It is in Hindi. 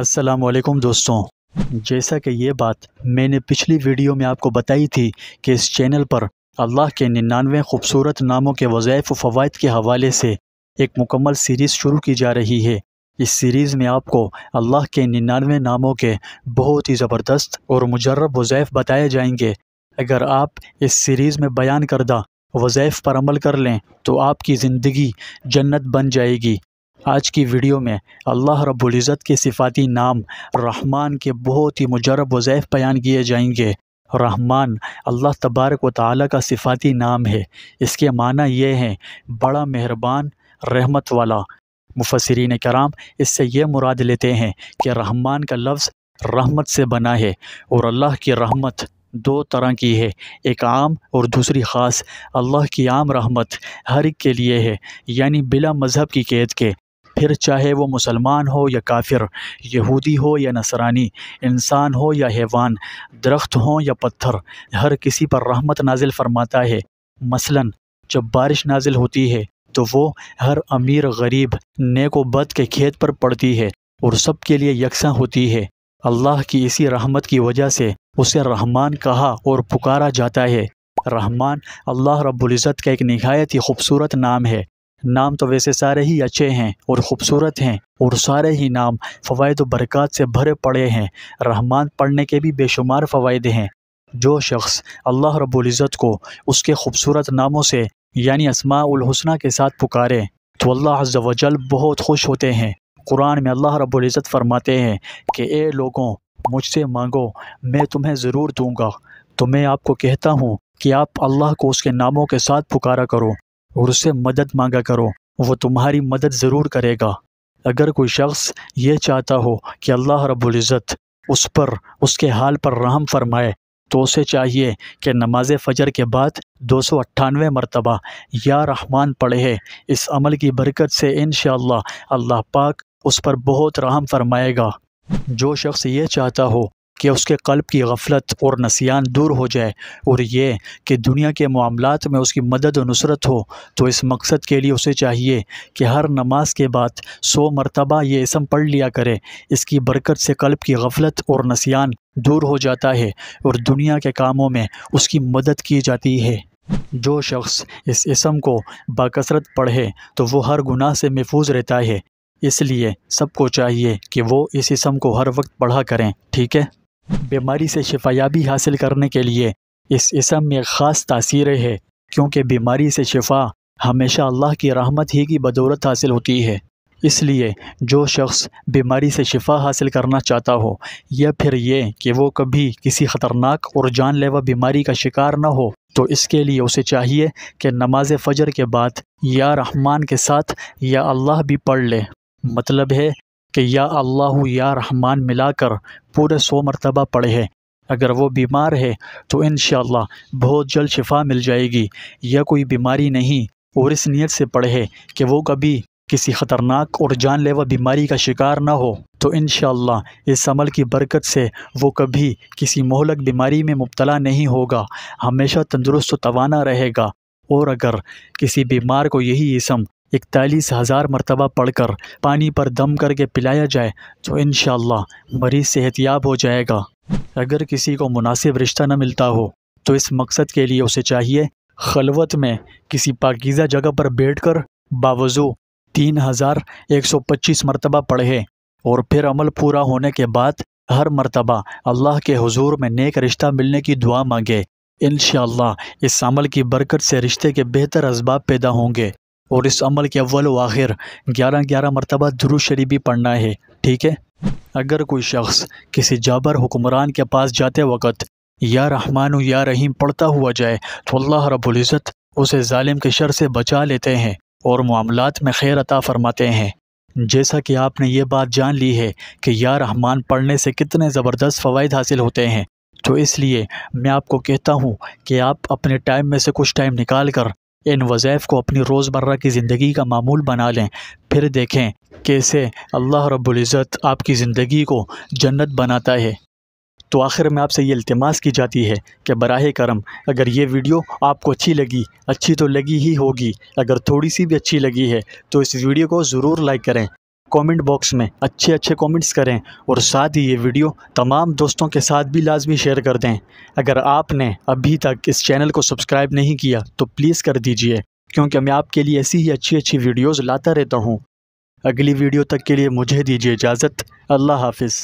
असलकुम दोस्तों जैसा कि ये बात मैंने पिछली वीडियो में आपको बताई थी कि इस चैनल पर अल्लाह के निन्यानवे खूबसूरत नामों के वज़ायफ फ़वाद के हवाले से एक मुकम्मल सीरीज़ शुरू की जा रही है इस सीरीज़ में आपको अल्लाह के निन्यानवे नामों के बहुत ही ज़बरदस्त और मुजरब वज़ायफ बताए जाएंगे अगर आप इस सीरीज़ में बयान करदा वज़ैफ़ पर अमल कर लें तो आपकी ज़िंदगी जन्नत बन जाएगी आज की वीडियो में अल्लाह रब्ज़त के सिफाती नाम रहमान के बहुत ही मुजरब वज़ैफ़ बयान किए जाएंगे रहमान अल्लाह तबारक व ताली का सिफाती नाम है इसके माना ये हैं बड़ा मेहरबान रहमत वाला मुफसरीन कराम इससे यह मुराद लेते हैं कि रहमान का लफ्ज़ रहमत से बना है और अल्लाह की रहमत दो तरह की है एक आम और दूसरी ख़ास अल्लाह की आम रहमत हर एक के लिए है यानी बिला मज़हब की कैद के फिर चाहे वो मुसलमान हो या काफिर यहूदी हो या नसरानी इंसान हो या हैवान दरख्त हो या पत्थर हर किसी पर रहमत नाजिल फरमाता है मसलन जब बारिश नाजिल होती है तो वो हर अमीर गरीब नेक बद के खेत पर पड़ती है और सब के लिए यकसा होती है अल्लाह की इसी रहमत की वजह से उसे रहमान कहा और पुकारा जाता है रहमान अल्लाह रब्बुल्ज़त का एक नहायत ही खूबसूरत नाम है नाम तो वैसे सारे ही अच्छे हैं और ख़ूबसूरत हैं और सारे ही नाम फ़वाद बरक़ात से भरे पड़े हैं रहमान पढ़ने के भी बेशुमार फ़वाद हैं जो शख्स अल्लाह रबुल्ज़त को उसके खूबसूरत नामों से यानी असमाउलहसना के साथ पुकारे तो अल्लाह जवजल बहुत खुश होते हैं कुरान में अल्लाह रबुल्ज़त फरमाते हैं कि ए लोगों मुझसे मांगो मैं तुम्हें ज़रूर दूँगा तो मैं आपको कहता हूँ कि आप अल्लाह को उसके नामों के साथ पुकारा करो और उससे मदद मांगा करो वो तुम्हारी मदद ज़रूर करेगा अगर कोई शख्स ये चाहता हो कि अल्लाह रबुल्ज़त उस पर उसके हाल पर रहम फरमाए तो उसे चाहिए कि नमाज फ़जर के बाद दो सौ अट्ठानवे मरतबा या रहमान पढ़े इस अमल की बरकत से इन अल्लाह पाक उस पर बहुत रहम फरमाएगा जो शख्स ये चाहता हो कि उसके कल्ब की गफलत और नसीान दूर हो जाए और ये कि दुनिया के मामलों में उसकी मदद और नुसरत हो तो इस मकसद के लिए उसे चाहिए कि हर नमाज के बाद सौ मरतबा ये इसम पढ़ लिया करे इसकी बरकत से कल्ब की गफलत और नसीान दूर हो जाता है और दुनिया के कामों में उसकी मदद की जाती है जो शख्स इस इसम को बाकसरत पढ़े तो वह हर गुनाह से महफूज रहता है इसलिए सबको चाहिए कि वो इस इसम को हर वक्त पढ़ा करें ठीक है बीमारी से शिफायाबी हासिल करने के लिए इस इसम में ख़ास तासीर है क्योंकि बीमारी से शिफा हमेशा अल्लाह की रहमत ही की बदौलत हासिल होती है इसलिए जो शख्स बीमारी से शिफा हासिल करना चाहता हो या फिर ये कि वो कभी किसी ख़तरनाक और जानलेवा बीमारी का शिकार न हो तो इसके लिए उसे चाहिए कि नमाज फ़जर के बाद या रहमान के साथ या अल्लाह भी पढ़ ले मतलब है कि या अल्लाह या रहमान मिलाकर पूरे सौ मरतबा पढ़े हैं अगर वो बीमार है तो इन बहुत जल्द शिफा मिल जाएगी यह कोई बीमारी नहीं और इस नीयत से पढ़े है कि वो कभी किसी ख़तरनाक और जानलेवा बीमारी का शिकार ना हो तो इन इस अमल की बरकत से वो कभी किसी मोहलक बीमारी में मुबतला नहीं होगा हमेशा तंदुरुस्त तोाना रहेगा और अगर किसी बीमार को यही इसम इकतालीस हज़ार मरतबा पढ़कर पानी पर दम करके पिलाया जाए तो इन मरीज़ सेहतियाब हो जाएगा अगर किसी को मुनासिब रिश्ता न मिलता हो तो इस मकसद के लिए उसे चाहिए खलवत में किसी पाकिज़ा जगह पर बैठ कर बावजू तीन हज़ार एक सौ पच्चीस मरतबा पढ़े और फिर अमल पूरा होने के बाद हर मरतबा अल्लाह के हजूर में नेक रिश्ता मिलने की दुआ मांगे इन इस अमल की बरकत से रिश्ते के बेहतर इसबाब पैदा होंगे और इस अमल के अव्वल व आखिर ग्यारह ग्यारह मरतबा जरूर शरीबी पढ़ना है ठीक है अगर कोई शख्स किसी जाबर हुक्मरान के पास जाते वक़्त या रहमान या रहीम पढ़ता हुआ जाए तो अल्लाह रबुल्ज़त उसे ालिम के शर से बचा लेते हैं और मामलात में खैर अता फरमाते हैं जैसा कि आपने ये बात जान ली है कि या रहमान पढ़ने से कितने ज़बरदस्त फ़वाद हासिल होते हैं तो इसलिए मैं आपको कहता हूँ कि आप अपने टाइम में से कुछ टाइम निकाल कर इन वज़ैफ़ को अपनी रोज़मर्रा की ज़िंदगी का मामूल बना लें फिर देखें कैसे अल्लाह रब्ज़त आपकी ज़िंदगी को जन्नत बनाता है तो आखिर में आपसे ये अल्तमास की जाती है कि बरह करम अगर ये वीडियो आपको अच्छी लगी अच्छी तो लगी ही होगी अगर थोड़ी सी भी अच्छी लगी है तो इस वीडियो को ज़रूर लाइक करें कमेंट बॉक्स में अच्छे अच्छे कमेंट्स करें और साथ ही ये वीडियो तमाम दोस्तों के साथ भी लाजमी शेयर कर दें अगर आपने अभी तक इस चैनल को सब्सक्राइब नहीं किया तो प्लीज़ कर दीजिए क्योंकि मैं आपके लिए ऐसी ही अच्छी अच्छी वीडियोज़ लाता रहता हूँ अगली वीडियो तक के लिए मुझे दीजिए इजाज़त अल्लाह हाफिज़